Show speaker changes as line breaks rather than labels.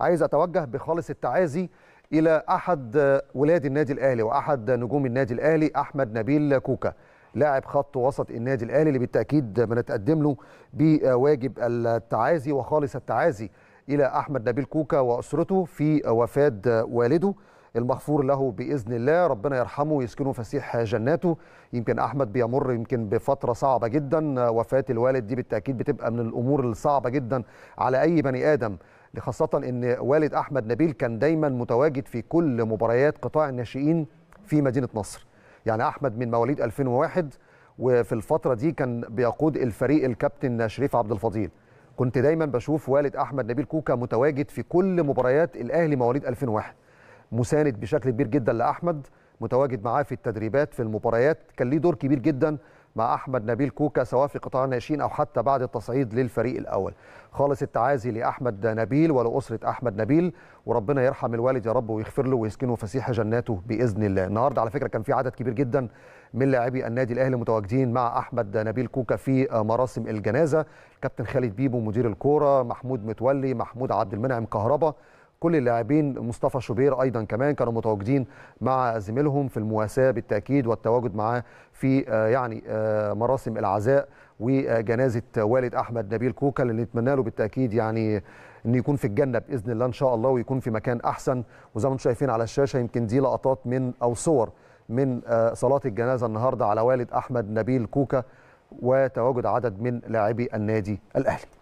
عايز اتوجه بخالص التعازي الى احد ولاد النادي الاهلي واحد نجوم النادي الاهلي احمد نبيل كوكا لاعب خط وسط النادي الاهلي اللي بالتاكيد بنتقدم له بواجب التعازي وخالص التعازي الى احمد نبيل كوكا واسرته في وفاه والده المغفور له باذن الله ربنا يرحمه ويسكنه فسيح جناته يمكن احمد بيمر يمكن بفتره صعبه جدا وفاه الوالد دي بالتاكيد بتبقى من الامور الصعبه جدا على اي بني ادم خاصة أن والد أحمد نبيل كان دايما متواجد في كل مباريات قطاع الناشئين في مدينة نصر يعني أحمد من مواليد 2001 وفي الفترة دي كان بيقود الفريق الكابتن شريف عبد الفضيل كنت دايما بشوف والد أحمد نبيل كوكا متواجد في كل مباريات الأهلي مواليد 2001 مساند بشكل كبير جدا لأحمد متواجد معاه في التدريبات في المباريات كان ليه دور كبير جدا مع احمد نبيل كوكا سواء في قطاع الناشئين او حتى بعد التصعيد للفريق الاول خالص التعازي لاحمد نبيل ولاسره احمد نبيل وربنا يرحم الوالد يا رب ويغفر له ويسكنه فسيح جناته باذن الله النهارده على فكره كان في عدد كبير جدا من لاعبي النادي الاهلي متواجدين مع احمد نبيل كوكا في مراسم الجنازه كابتن خالد بيبو مدير الكوره محمود متولي محمود عبد المنعم كهربا كل اللاعبين مصطفى شوبير ايضا كمان كانوا متواجدين مع زميلهم في المواساه بالتاكيد والتواجد معاه في آه، يعني آه، مراسم العزاء وجنازه والد احمد نبيل كوكا اللي نتمنى له بالتاكيد يعني انه يكون في الجنه باذن الله ان شاء الله ويكون في مكان احسن وزي ما انتم شايفين على الشاشه يمكن دي لقطات من او صور من صلاه الجنازه النهارده على والد احمد نبيل كوكا وتواجد عدد من لاعبي النادي الاهلي